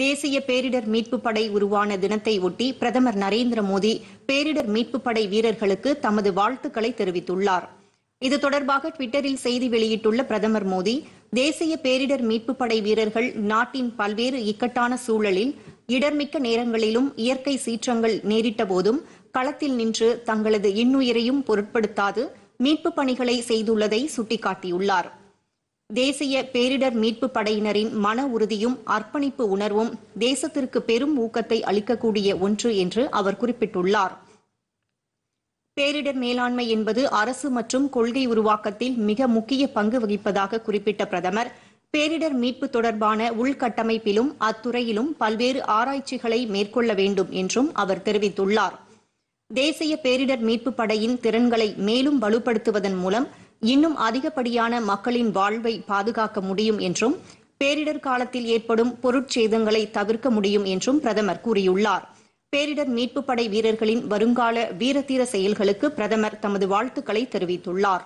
தேசிய பேரிடர் மீட்பு படை உருவான தினத்தை ஒட்டி பிரதமர் நரேந்திர மோடி பேரிடர் மீட்பு படை வீரர்களுக்கு தமது வாழ்த்துக்களை தெரிவித்துள்ளார் இது தொடர்பாக டுவிட்டரில் செய்தி வெளியிட்டுள்ள பிரதமர் மோடி தேசிய பேரிடர் மீட்பு படை வீரர்கள் நாட்டின் பல்வேறு இக்கட்டான சூழலில் இடர்மிக்க நேரங்களிலும் இயற்கை சீற்றங்கள் நேரிட்ட போதும் களத்தில் நின்று தங்களது இன்னுயிரையும் பொருட்படுத்தாது மீட்பு பணிகளை செய்துள்ளதை சுட்டிக்காட்டியுள்ளாா் தேசிய பேரிடர் மீட்பு படையினரின் மன உறுதியும் அர்ப்பணிப்பு உணர்வும் தேசத்திற்கு பெரும் ஊக்கத்தை அளிக்கக்கூடிய ஒன்று என்று அவர் குறிப்பிட்டுள்ளார் பேரிடர் மேலாண்மை என்பது அரசு மற்றும் கொள்கை உருவாக்கத்தில் மிக முக்கிய பங்கு வகிப்பதாக குறிப்பிட்ட பிரதமர் பேரிடர் மீட்பு தொடர்பான உள்கட்டமைப்பிலும் அத்துறையிலும் பல்வேறு ஆராய்ச்சிகளை மேற்கொள்ள வேண்டும் என்றும் அவர் தெரிவித்துள்ளார் தேசிய பேரிடர் மீட்பு படையின் திறன்களை மேலும் வலுப்படுத்துவதன் மூலம் இன்னும் அதிகப்படியான மக்களின் வாழ்வை பாதுகாக்க முடியும் என்றும் பேரிடர் காலத்தில் ஏற்படும் பொருட்சேதங்களை தவிர்க்க முடியும் என்றும் பிரதமர் கூறியுள்ளார் பேரிடர் மீட்புப் படை வீரர்களின் வருங்கால வீரதீர செயல்களுக்கு பிரதமர் தமது வாழ்த்துக்களை தெரிவித்துள்ளாா்